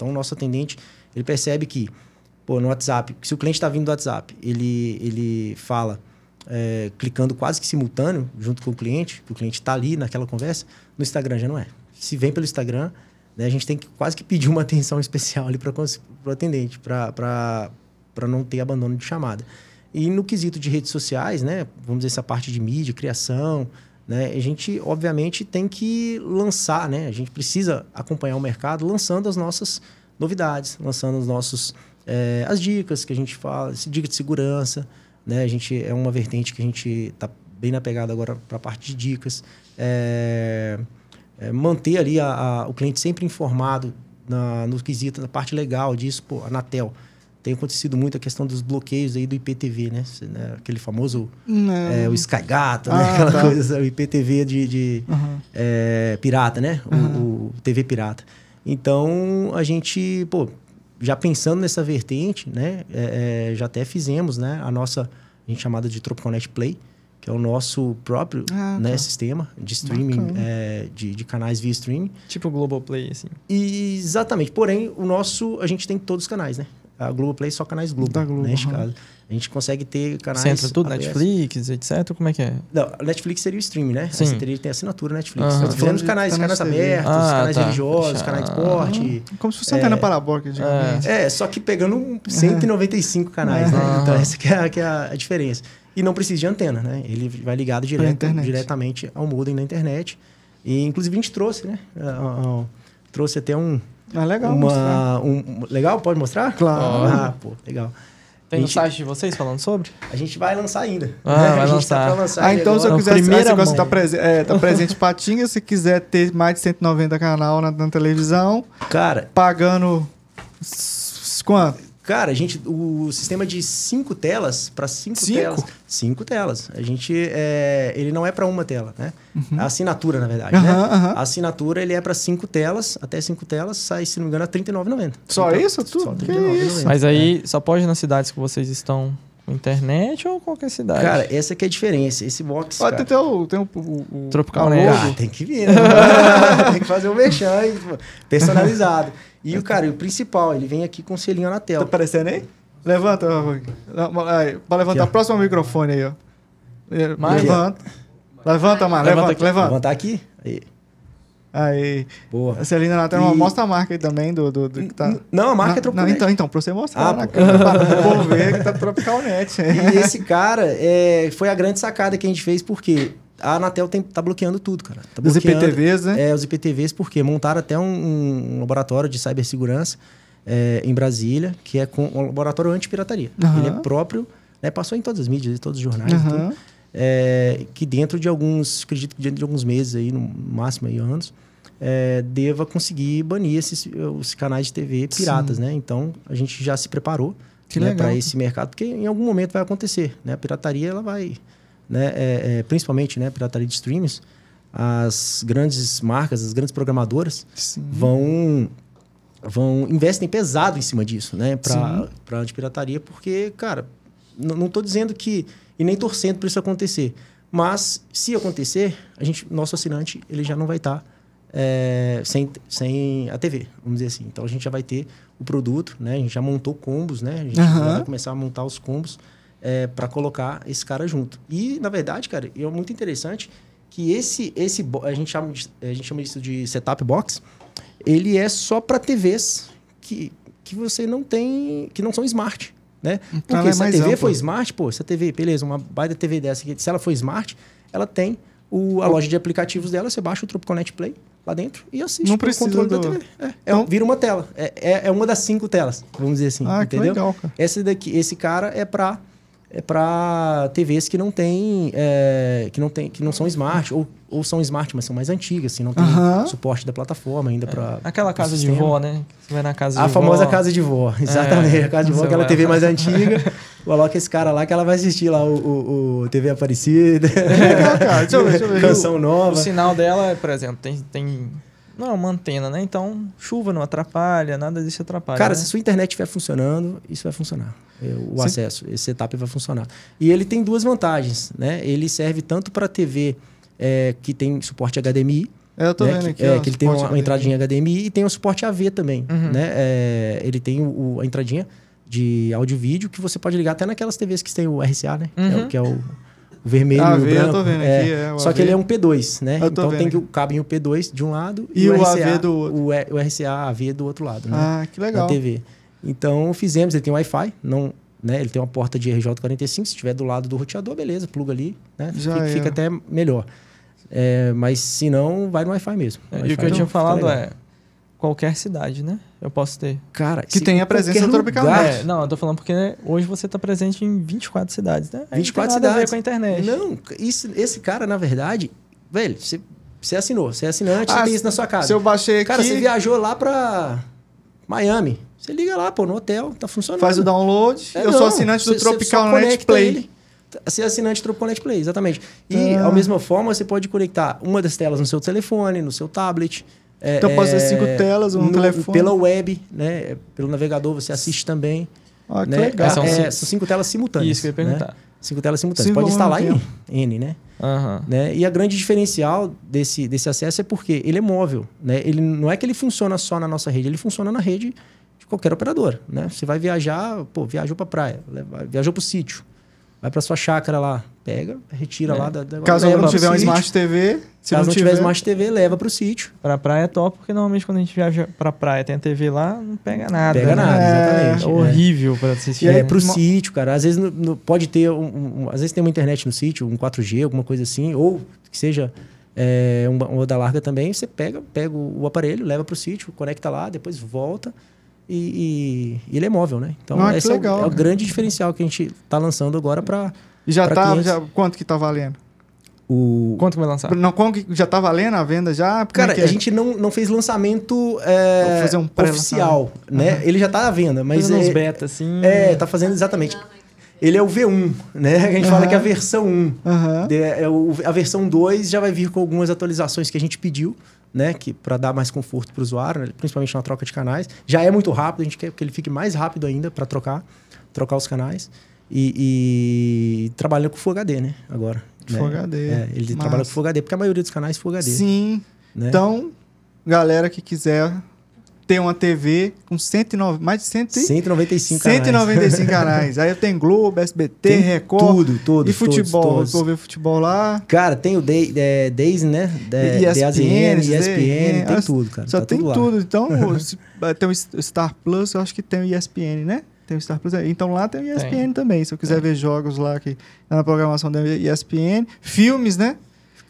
Então, o nosso atendente, ele percebe que, pô, no WhatsApp, se o cliente está vindo do WhatsApp, ele, ele fala, é, clicando quase que simultâneo, junto com o cliente, que o cliente está ali naquela conversa, no Instagram já não é. Se vem pelo Instagram, né, a gente tem que quase que pedir uma atenção especial ali para o atendente, para não ter abandono de chamada. E no quesito de redes sociais, né, vamos dizer, essa parte de mídia, criação, né? A gente, obviamente, tem que lançar, né? a gente precisa acompanhar o mercado lançando as nossas novidades, lançando os nossos, é, as dicas que a gente fala, dica de segurança. Né? A gente é uma vertente que a gente está bem na pegada agora para a parte de dicas. É, é manter ali a, a, o cliente sempre informado na, no quesito, na parte legal disso, pô, Anatel tem acontecido muito a questão dos bloqueios aí do IPTV, né? né? Aquele famoso é, o Sky Gato, né? ah, né? Aquela tá. coisa, o IPTV de, de uhum. é, pirata, né? Uhum. O, o, TV pirata. Então a gente, pô, já pensando nessa vertente, né? É, é já até fizemos, né? A nossa a gente chamada de Tropiconnect Play, que é o nosso próprio ah, tá. né, sistema de streaming, é, de, de, canais via streaming. Tipo o Globoplay, assim. E, exatamente. Porém, o nosso, a gente tem todos os canais, né? a Globoplay é só canais Globo, da Globo né, neste uhum. caso. A gente consegue ter canais... Você entra tudo, Netflix, etc? Como é que é? Não, Netflix seria o streaming, né? Sim. Você teria, tem assinatura Netflix. Uhum. Eu tô falando canais, tá canais, canais abertos, ah, canais tá. religiosos, Deixa... canais de esporte. Como se fosse é... antena parabólica, digamos. É. é, só que pegando 195 canais, uhum. né? Então essa que é, que é a diferença. E não precisa de antena, né? Ele vai ligado direto, diretamente ao modem da internet. E, inclusive, a gente trouxe, né? Uh, uh, uh, trouxe até um, mas ah, legal. Uma, um, legal? Pode mostrar? Claro. Ah, pô, legal. Tem gente, no site de vocês falando sobre? A gente vai lançar ainda. Ah, né? vai tá lançar. Tá lançar ah, então se eu quiser esse você está prese é, tá presente patinha, se quiser ter mais de 190 canal na, na televisão. Cara. Pagando quanto? Cara, a gente. O sistema de cinco telas para cinco, cinco, telas. Cinco telas. A gente. É, ele não é para uma tela, né? Uhum. A assinatura, na verdade. Uhum, né? Uhum. A assinatura ele é para cinco telas, até cinco telas, sai, se não me engano, a R$39,90. Só então, isso? Tudo? Só 39, isso? Mas aí né? só pode nas cidades que vocês estão Internet ou qualquer cidade? Cara, essa que é a diferença. Esse box. Ah, cara, tem, o, tem o, o, o Tropical Nerd. Ah, tem que vir, né? tem que fazer o um aí, personalizado. E o cara, o principal, ele vem aqui com o selinho na tela. Tá aparecendo aí? Levanta, pra levantar o próximo microfone aí, ó. Mas, levanta. Levanta, mano. Levanta, levanta. Levantar aqui? Aí. Aí. boa A Celina Natal e... mostra a marca aí também do, do, do que tá. Não, a marca na, é Tropical Então, então, pra você mostrar ah, na né, pra ver que tá Tropical Net. E esse cara é, foi a grande sacada que a gente fez, porque a Anatel tem, tá bloqueando tudo, cara. Tá os IPTVs, né? É, os IPTVs, porque montaram até um, um laboratório de cibersegurança é, em Brasília, que é com, um laboratório anti-pirataria. Uhum. Ele é próprio, né, passou em todas as mídias, em todos os jornais. Uhum. Tudo é, que dentro de alguns, acredito que dentro de alguns meses aí, no máximo aí anos, é, deva conseguir banir esses os canais de TV piratas, Sim. né? Então a gente já se preparou né, para esse mercado, porque em algum momento vai acontecer, né? A pirataria ela vai, né? É, é principalmente, né? Pirataria de streams, as grandes marcas, as grandes programadoras Sim. vão vão investem pesado em cima disso, né? Para para pirataria, porque cara, não estou dizendo que e nem torcendo para isso acontecer. Mas, se acontecer, a gente, nosso assinante ele já não vai estar tá, é, sem, sem a TV, vamos dizer assim. Então, a gente já vai ter o produto, né? A gente já montou combos, né? A gente uhum. vai começar a montar os combos é, para colocar esse cara junto. E, na verdade, cara, é muito interessante que esse, esse a, gente chama, a gente chama isso de setup box, ele é só para TVs que, que você não tem, que não são smart. Né? Então Porque é se a TV ampla. foi smart, pô, se a TV, beleza, uma baita TV dessa aqui, se ela for smart, ela tem o, a loja de aplicativos dela, você baixa o Trup Connect Play lá dentro e assiste não precisa controle do... da TV. É, é, então... um, vira uma tela. É, é, é, uma das cinco telas, vamos dizer assim. Ah, entendeu? Legal, esse, daqui, esse cara é para é para TVs que não tem, é, que não tem, que não são smart ou, ou são smart, mas são mais antigas, assim, não tem suporte da plataforma ainda é. para aquela casa de vó, né? Você vai na casa a de famosa vó. casa de vó, é, exatamente, é. a casa de vó, aquela TV mais antiga. Coloca esse cara lá que ela vai assistir lá o, o, o TV Aparecida, é, deixa eu, ver, deixa eu ver. canção nova. O sinal dela, por exemplo, tem, tem não é uma antena, né? Então, chuva não atrapalha, nada disso atrapalha. Cara, né? se sua internet estiver funcionando, isso vai funcionar. É, o Sim. acesso. Esse setup vai funcionar. E ele tem duas vantagens, né? Ele serve tanto para TV é, que tem suporte HDMI, é, eu tô né? vendo aqui. É, que ele tem uma, uma, entradinha HDMI e tem o um suporte AV também. Uhum. Né? É, ele tem o, a entradinha de áudio e vídeo que você pode ligar até naquelas TVs que tem o RCA, né? Uhum. É, que é o, uhum. é vermelho AV, e o branco. Eu tô vendo aqui, é, só AV. que ele é um P2, né? Então tem que o cabo em o P2 de um lado e, e o, o, RCA, AV do outro. O, RCA AV do outro lado, né? Ah, que legal. Na TV. Então fizemos, ele tem Wi-Fi, não, né? Ele tem uma porta de RJ45, se estiver do lado do roteador, beleza, pluga ali, né? Fica, fica, até melhor. É, mas se não, vai no Wi-Fi mesmo. É, e o que eu tinha falado é qualquer cidade, né? Eu posso ter. Cara, que tem a presença Tropical é, Não, eu tô falando porque hoje você tá presente em 24 cidades, né? 24 cidades. A ver com a internet. Não, isso, esse cara, na verdade, velho, você, você assinou, você é assinante, ah, você tem isso na sua casa. Se eu baixei aqui. Cara, você viajou lá pra Miami. Você liga lá, pô, no hotel, tá funcionando. Faz o download. É, eu não, sou assinante do Tropical Net Play. Você tá, é assinante do Tropical Net Play, exatamente. E, ah. ao mesma forma, você pode conectar uma das telas no seu telefone, no seu tablet. É, então, é, pode ser é, cinco telas, um no, telefone. Pela web, né? É, pelo navegador, você assiste também. Ah, que né? legal. São, é, são, cinco telas simultâneas. Isso que eu ia né? perguntar. Né? Cinco telas simultâneas. Cinco pode instalar em N, né? Uhum. né? E a grande diferencial desse, desse acesso é porque ele é móvel. Né? Ele, não é que ele funciona só na nossa rede, ele funciona na rede qualquer operador, né? Você vai viajar, pô, viajou para praia, viajou para o sítio, vai para sua chácara lá, pega, retira é. lá da, da Caso não tiver um Smart TV, se Caso não, tiver, Smart TV, leva para o sítio. Para praia é top, porque normalmente quando a gente viaja para praia, tem a TV lá, não pega nada. Pega né? nada, é exatamente. Né? É, horrível para assistir. É, é para o sítio, cara. Às vezes no, no, pode ter um, um, às vezes tem uma internet no sítio, um 4G, alguma coisa assim, ou que seja é, um, da larga também, você pega, pega o aparelho, leva para o sítio, conecta lá, depois volta e, e, ele é móvel, né? Então, ah, esse é legal, é, o, é, né? o, grande diferencial que a gente está lançando agora para. E já tá. Já, quanto que está valendo? O... Quanto que vai lançar? Não, como que já tá valendo a venda já? Como é Cara, é é? a gente não, não fez lançamento é, um oficial, né? Uhum. Ele já tá à venda, mas... Fazendo é, uns beta, assim... É, né? tá fazendo exatamente ele é o V1, né? A gente uhum. fala que é a versão 1. Uhum. É, o, a versão 2 já vai vir com algumas atualizações que a gente pediu, né? Que para dar mais conforto para o usuário, né? principalmente na troca de canais. Já é muito rápido, a gente quer que ele fique mais rápido ainda para trocar, trocar os canais. E, e trabalhando com Full HD, né? Agora. Né? Full HD. É, ele trabalha com Full HD, porque a maioria dos canais é Full HD. Sim. Né? Então, galera que quiser ter uma TV com 109, mais de 100, 195 canais. 195 canais. Aí tem Globo, SBT, tem Record. Tudo, tudo. E futebol. Todos, todos. Eu ver futebol lá. Cara, tem o é, Daisy, né? De, ESPN, ESPN, ESPN, tem tudo, cara. Tá só tá tem tudo. tudo. Então, é, tem o Star Plus, eu acho que tem o ESPN, né? tem o Star Plus. É, então lá tem o ESPN tem. também. Se eu quiser ver jogos lá que tá na programação da ESPN, filmes, né?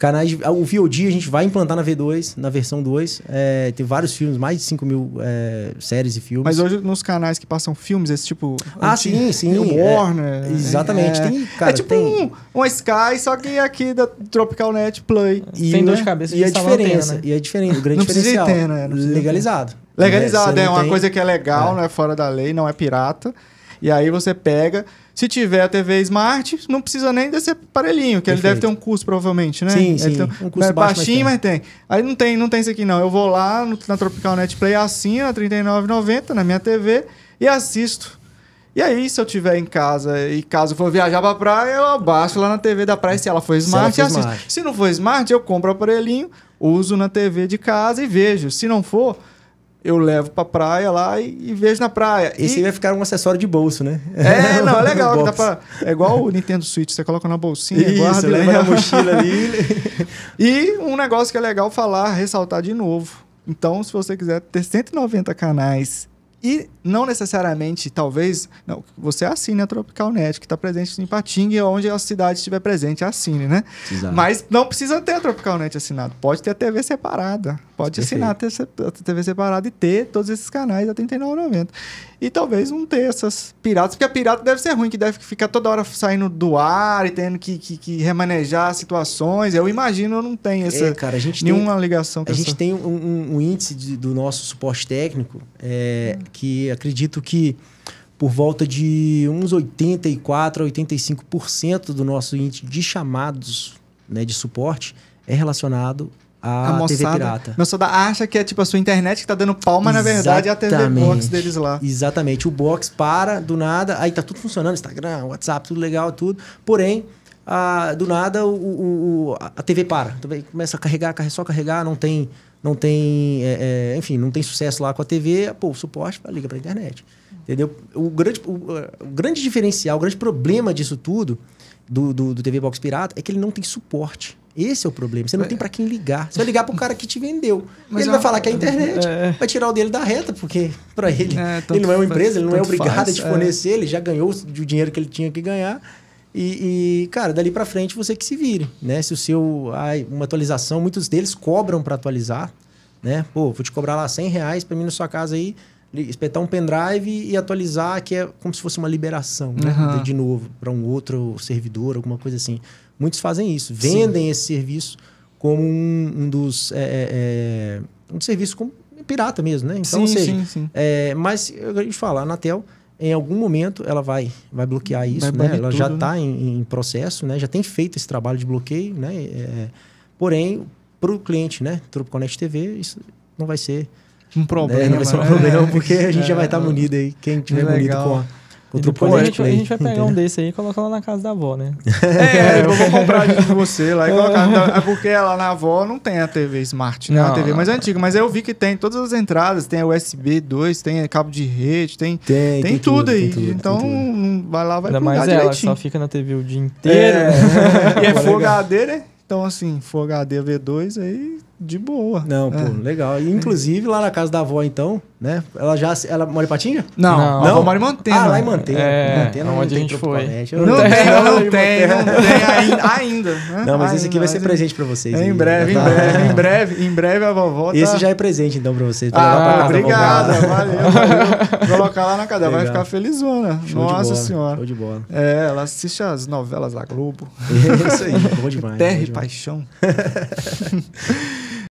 Canais, o VOD a gente vai implantar na V2, na versão 2. É, tem vários filmes, mais de 5 mil é, séries e filmes. Mas hoje nos canais que passam filmes, esse tipo. Ah, antigo, sim, sim. O é, Warner. É, exatamente. É, tem, é cara, é tipo tem... Um, um Sky, só que aqui da Tropical Net Play. E, tem né, duas cabeças e a é tá diferença. Antena, né? E a diferença, o grande não diferencial. Ter, né? legalizado. Legalizado, é, uma tem... coisa que é legal, não é né? fora da lei, não é pirata. E aí você pega se tiver a TV Smart, não precisa nem desse aparelhinho, que Perfeito. ele deve ter um custo, provavelmente, né? Sim, ele sim. Um, um custo baixo, baixinho, mas tem. mas tem. Aí não tem, não tem isso aqui, não. Eu vou lá no, na Tropical Netplay, assino a R$39,90 na minha TV e assisto. E aí, se eu tiver em casa e caso for viajar pra praia, eu abaixo lá na TV da praia. Se ela for smart, se, for smart. se não for smart, eu compro o aparelhinho, uso na TV de casa e vejo. Se não for, eu levo pra praia lá e, e vejo na praia. Esse e... vai ficar um acessório de bolso, né? É, não, é legal. dá pra... É igual o Nintendo Switch, você coloca na bolsinha, Isso, guarda, leva né? na mochila ali. e um negócio que é legal falar, ressaltar de novo. Então, se você quiser ter 190 canais e não necessariamente, talvez, não, você assine é a Tropical Net, que está presente em Patinga, onde a cidade estiver presente, é assine, né? Exato. Mas não precisa ter a Tropical Net assinado. Pode ter a TV separada. Pode Perfeito. assinar a TV separada e ter todos esses canais a R$ 39,90. E talvez não ter essas piratas, porque a pirata deve ser ruim, que deve ficar toda hora saindo do ar e tendo que, que, que remanejar situações. Eu imagino, não tem essa é, cara, a gente nenhuma tem, ligação com A gente tem um, um, um índice de, do nosso suporte técnico. É, hum que acredito que por volta de uns 84 a 85% do nosso índice de chamados né, de suporte é relacionado à a TV pirata. A da acha que é tipo a sua internet que está dando palma, mas na verdade é a TV box deles lá. Exatamente. O box para do nada, aí tá tudo funcionando, Instagram, WhatsApp, tudo legal, tudo. Porém, a, ah, do nada o, o, a TV para. Então, começa a carregar, só carregar, não tem não tem, é, é, enfim, não tem sucesso lá com a TV, pô, o suporte liga para a internet. Entendeu? O grande, o, o, grande diferencial, o grande problema disso tudo, do, do, do, TV Box Pirata, é que ele não tem suporte. Esse é o problema. Você não é. tem para quem ligar. Você vai ligar pro cara que te vendeu. Mas ele é vai falar que é a é, internet. Vai tirar o dele da reta, porque para ele, ele não é uma empresa, ele não é obrigado faz, a te fornecer, ele já ganhou o dinheiro que ele tinha que ganhar. E, e, cara, dali para frente você que se vire, né? Se o seu. Ai, uma atualização, muitos deles cobram para atualizar, né? Pô, vou te cobrar lá 100 reais pra mim na sua casa aí, espetar um pendrive e atualizar, que é como se fosse uma liberação, né? Uhum. De novo, para um outro servidor, alguma coisa assim. Muitos fazem isso, vendem Sim. esse serviço como um, um dos. É, é, é um serviço como pirata mesmo, né? Então, sim, ou seja, sim, sim. É, mas a gente fala, a Anatel em algum momento ela vai, vai bloquear isso, vai né? Ela tudo, já está né? em, em, processo, né? Já tem feito esse trabalho de bloqueio, né? É, porém, para o cliente, né? Trupo Connect TV, isso não vai ser um problema. Né? Não vai ser um né? problema, é, porque a gente é, já vai estar tá é. munido aí, quem tiver munido com a a, gente, a gente vai pegar um desse aí e colocar lá na casa da avó, né? É, é eu vou comprar de você lá e é. colocar. Então, é porque lá na avó não tem a TV Smart, né? Não, a TV mais antiga. Mas eu vi que tem todas as entradas, tem USB 2, tem cabo de rede, tem, tem, tem, tem tudo, tudo, aí. Tem tudo, então tudo. vai lá, vai Ainda mais ela, direitinho. só fica na TV o dia inteiro. É. e é Full HD, né? Então assim, Full HD V2 aí de boa. Não, pô, é. legal. E, inclusive, lá na casa da avó, então, né? Ela já. Ela mora em Patinga? Não, não. mora em Mantena. Ah, lá em Mantena. É, Mantena onde a gente foi. Não, não, tem, não, não tem, não tem ainda. né? Não, mas ainda, esse aqui vai ser presente pra vocês. É, em breve, tá? em breve, em breve. Em breve a vovó. Tá... Esse já é presente, então, pra vocês. Pra ah, obrigado, valeu, valeu. Colocar lá na casa, vai ficar felizona. Show Nossa senhora. Show de bola. É, ela assiste as novelas da Globo. Isso aí, bom demais. Terra e paixão.